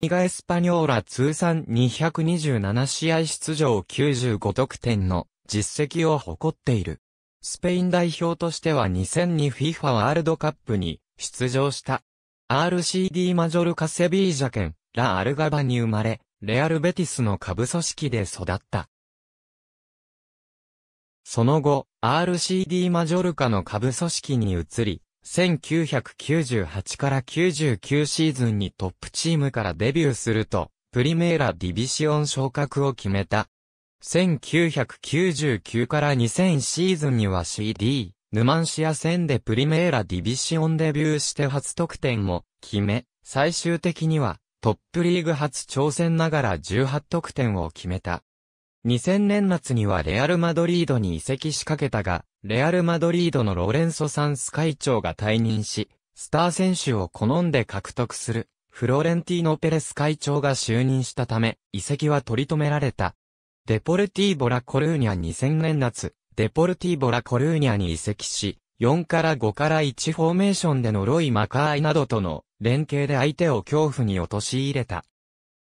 リガエスパニョーラ通算227試合出場95得点の実績を誇っている。スペイン代表としては 2002FIFA ワールドカップに出場した。RCD マジョルカセビージャ県、ラ・アルガバに生まれ、レアルベティスの下部組織で育った。その後、RCD マジョルカの下部組織に移り、1998から99シーズンにトップチームからデビューすると、プリメーラディビシオン昇格を決めた。1999から2000シーズンには CD、ヌマンシア戦でプリメーラディビシオンデビューして初得点も決め、最終的にはトップリーグ初挑戦ながら18得点を決めた。2000年夏にはレアル・マドリードに移籍しかけたが、レアル・マドリードのロレンソ・サンス会長が退任し、スター選手を好んで獲得する、フロレンティーノ・ペレス会長が就任したため、移籍は取り留められた。デポルティーボ・ラ・コルーニャ2000年夏、デポルティーボ・ラ・コルーニャに移籍し、4から5から1フォーメーションでのロイ・マカーイなどとの連携で相手を恐怖に陥れた。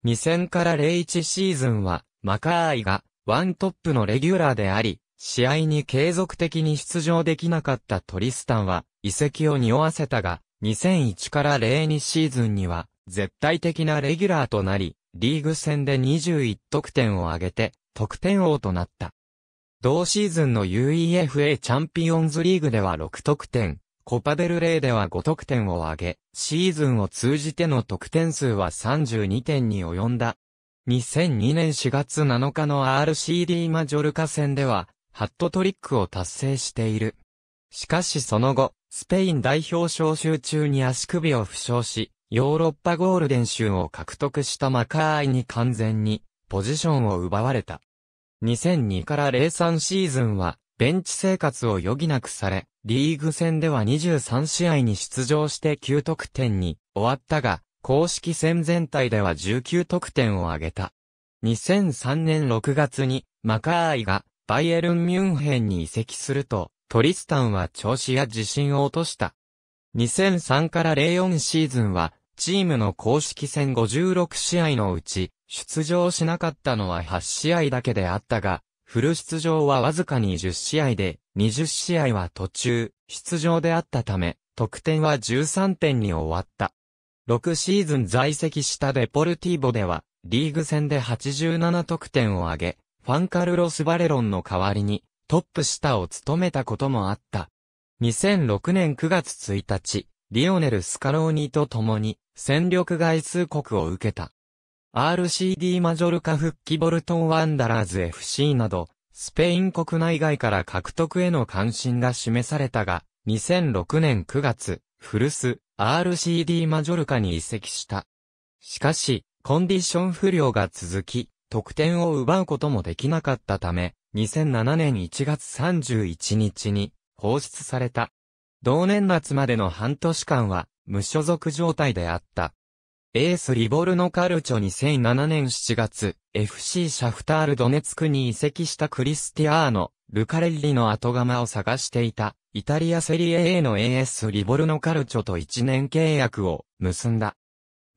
2000から01シーズンは、マカーイがワントップのレギュラーであり、試合に継続的に出場できなかったトリスタンは、移籍を匂わせたが、2001から02シーズンには、絶対的なレギュラーとなり、リーグ戦で21得点を挙げて、得点王となった。同シーズンの UEFA チャンピオンズリーグでは6得点、コパデルレイでは5得点を挙げ、シーズンを通じての得点数は32点に及んだ。2002年4月7日の RCD マジョルカ戦では、ハットトリックを達成している。しかしその後、スペイン代表招集中に足首を負傷し、ヨーロッパゴールデン州を獲得したマカーイに完全にポジションを奪われた。2002から03シーズンはベンチ生活を余儀なくされ、リーグ戦では23試合に出場して9得点に終わったが、公式戦全体では19得点を挙げた。2003年6月にマカーイがバイエルン・ミュンヘンに移籍すると、トリスタンは調子や自信を落とした。2003から04シーズンは、チームの公式戦56試合のうち、出場しなかったのは8試合だけであったが、フル出場はわずかに10試合で、20試合は途中、出場であったため、得点は13点に終わった。6シーズン在籍したデポルティーボでは、リーグ戦で87得点を挙げ、ファンカルロス・バレロンの代わりに、トップ下を務めたこともあった。2006年9月1日、リオネル・スカローニと共に、戦力外通告を受けた。RCD マジョルカ復帰ボルトン・ワンダラーズ FC など、スペイン国内外から獲得への関心が示されたが、2006年9月、古巣、RCD マジョルカに移籍した。しかし、コンディション不良が続き、得点を奪うこともできなかったため、2007年1月31日に放出された。同年末までの半年間は無所属状態であった。エースリボルノカルチョ2007年7月、FC シャフタールドネツクに移籍したクリスティアーノ、ルカレッリの後釜を探していた、イタリアセリエ A の AS リボルノカルチョと1年契約を結んだ。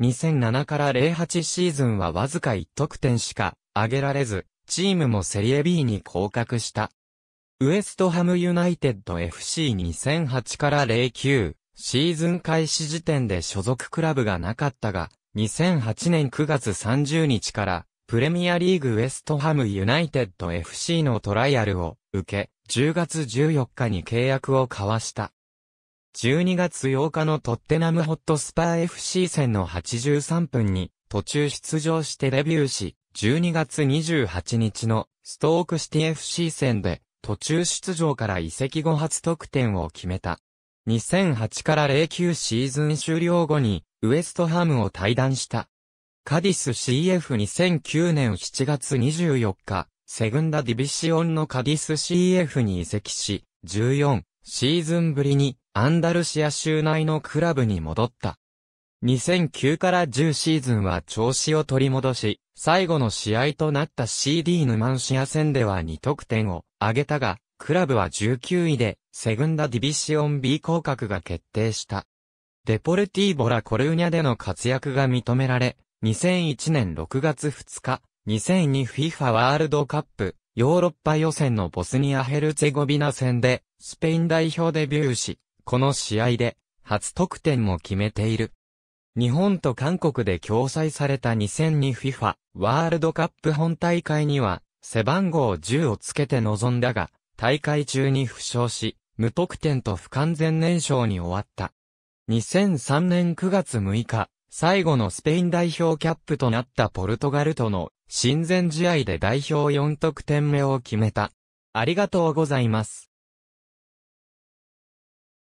2007から08シーズンはわずか1得点しか上げられず、チームもセリエ B に降格した。ウエストハムユナイテッド FC2008 から09シーズン開始時点で所属クラブがなかったが、2008年9月30日からプレミアリーグウエストハムユナイテッド FC のトライアルを受け、10月14日に契約を交わした。12月8日のトッテナムホットスパー FC 戦の83分に途中出場してデビューし、12月28日のストークシティ FC 戦で途中出場から移籍後初得点を決めた。2008から09シーズン終了後にウエストハムを退団した。カディス CF2009 年7月24日、セグンダディビシオンのカディス CF に移籍し、14シーズンぶりにアンダルシア州内のクラブに戻った。2009から10シーズンは調子を取り戻し、最後の試合となった CD ヌマンシア戦では2得点を挙げたが、クラブは19位で、セグンダディビシオン B 降格が決定した。デポルティーボラ・コルーニャでの活躍が認められ、2001年6月2日、2002FIFA ワールドカップ、ヨーロッパ予選のボスニア・ヘルツェゴビナ戦で、スペイン代表デビューし、この試合で、初得点も決めている。日本と韓国で共催された 2002FIFA ワールドカップ本大会には背番号10をつけて臨んだが、大会中に負傷し、無得点と不完全燃焼に終わった。2003年9月6日、最後のスペイン代表キャップとなったポルトガルとの親善試合で代表4得点目を決めた。ありがとうございます。